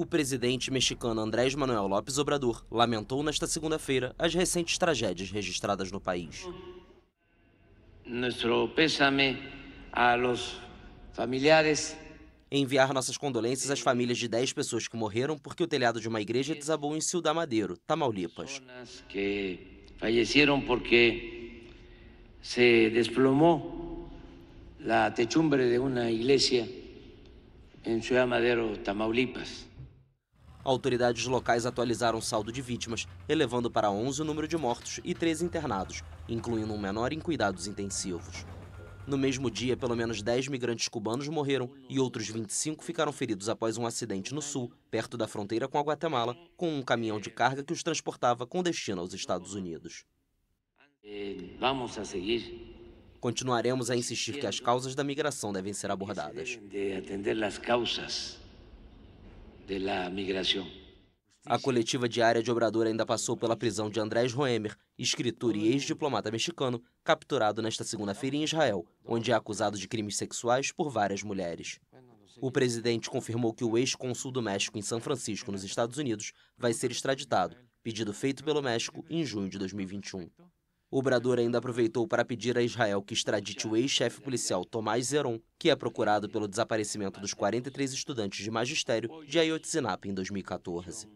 O presidente mexicano Andrés Manuel López Obrador lamentou nesta segunda-feira as recentes tragédias registradas no país. Nosso pésame a los familiares enviar nossas condolências às famílias de 10 pessoas que morreram porque o telhado de uma igreja desabou em Ciudad Madeiro, Tamaulipas. que faleceram porque se desplomou a techumbre de uma igreja em Ciudad Madeiro, Tamaulipas. Autoridades locais atualizaram o saldo de vítimas, elevando para 11 o número de mortos e 13 internados, incluindo um menor em cuidados intensivos. No mesmo dia, pelo menos 10 migrantes cubanos morreram e outros 25 ficaram feridos após um acidente no sul, perto da fronteira com a Guatemala, com um caminhão de carga que os transportava com destino aos Estados Unidos. É, vamos a seguir. Continuaremos a insistir que as causas da migração devem ser abordadas. De atender as causas a coletiva diária de Obrador ainda passou pela prisão de Andrés Roemer, escritor e ex-diplomata mexicano, capturado nesta segunda-feira em Israel, onde é acusado de crimes sexuais por várias mulheres. O presidente confirmou que o ex-consul do México em São Francisco, nos Estados Unidos, vai ser extraditado, pedido feito pelo México em junho de 2021. O Obrador ainda aproveitou para pedir a Israel que extradite o ex-chefe policial Tomás Zeron, que é procurado pelo desaparecimento dos 43 estudantes de magistério de Ayotzinapa em 2014.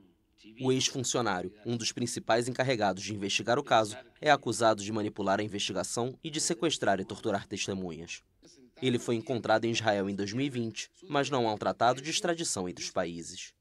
O ex-funcionário, um dos principais encarregados de investigar o caso, é acusado de manipular a investigação e de sequestrar e torturar testemunhas. Ele foi encontrado em Israel em 2020, mas não há um tratado de extradição entre os países.